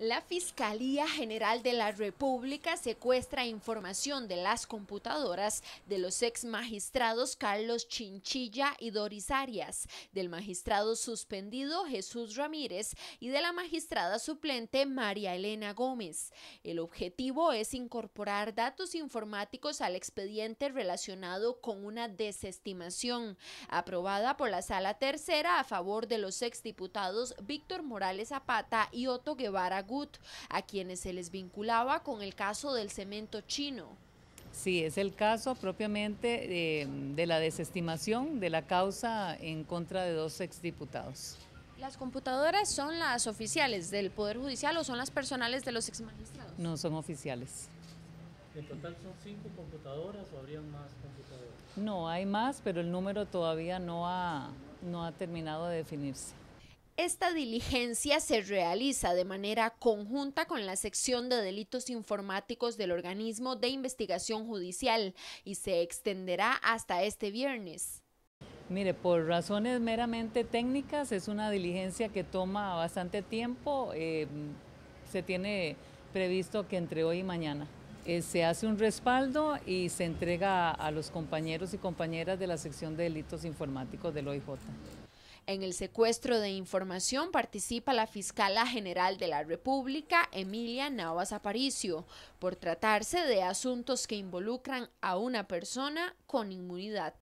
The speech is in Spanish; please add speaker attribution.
Speaker 1: La Fiscalía General de la República secuestra información de las computadoras de los ex magistrados Carlos Chinchilla y Doris Arias, del magistrado suspendido Jesús Ramírez y de la magistrada suplente María Elena Gómez. El objetivo es incorporar datos informáticos al expediente relacionado con una desestimación aprobada por la Sala Tercera a favor de los exdiputados Víctor Morales Zapata y Otto Guevara a quienes se les vinculaba con el caso del cemento chino.
Speaker 2: Sí, es el caso propiamente eh, de, la desestimación de la causa en contra de dos exdiputados.
Speaker 3: ¿Las computadoras son las oficiales del Poder Judicial o son las personales de los exmagistrados?
Speaker 2: No, son oficiales. ¿En total son cinco computadoras o habrían más computadoras? No, hay más, pero el número todavía no ha, no ha terminado de definirse.
Speaker 1: Esta diligencia se realiza de manera conjunta con la sección de delitos informáticos del organismo de investigación judicial y se extenderá hasta este viernes.
Speaker 2: Mire, por razones meramente técnicas es una diligencia que toma bastante tiempo. Eh, se tiene previsto que entre hoy y mañana. Eh, se hace un respaldo y se entrega a, a los compañeros y compañeras de la sección de delitos informáticos del OIJ.
Speaker 1: En el secuestro de información participa la fiscala general de la República, Emilia Navas Aparicio, por tratarse de asuntos que involucran a una persona con inmunidad